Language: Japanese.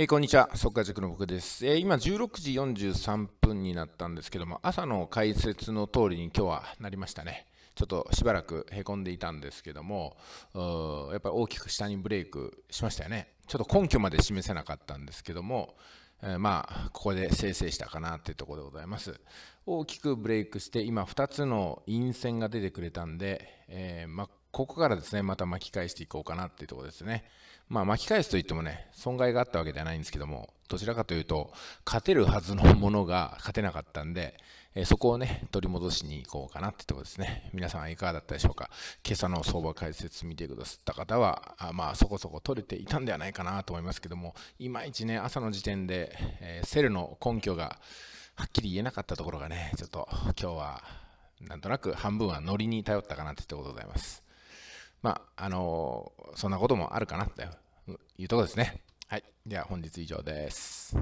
えー、こんにちは、速化塾の僕です、えー、今16時43分になったんですけども、朝の解説の通りに今日はなりましたね。ちょっとしばらくへこんでいたんですけども、やっぱり大きく下にブレイクしましたよね。ちょっと根拠まで示せなかったんですけども、まあ、ここで生成したかなっていうところでございます。大きくブレイクして、今2つの陰線が出てくれたんで、えー、ここからですね、また巻き返していこうかなっていうところですね。まあ巻き返すといってもね、損害があったわけではないんですけども、どちらかというと、勝てるはずのものが勝てなかったんで、えそこをね、取り戻しに行こうかなってところですね。皆さんいかがだったでしょうか。今朝の相場解説見てくださった方は、あまあそこそこ取れていたんではないかなと思いますけども、いまいちね、朝の時点で、えー、セルの根拠がはっきり言えなかったところがね、ちょっと今日は、なんとなく半分はノリに頼ったかなってところでございます。まあ、あのー、そんなこともあるかなというところですね。はい。では本日以上です。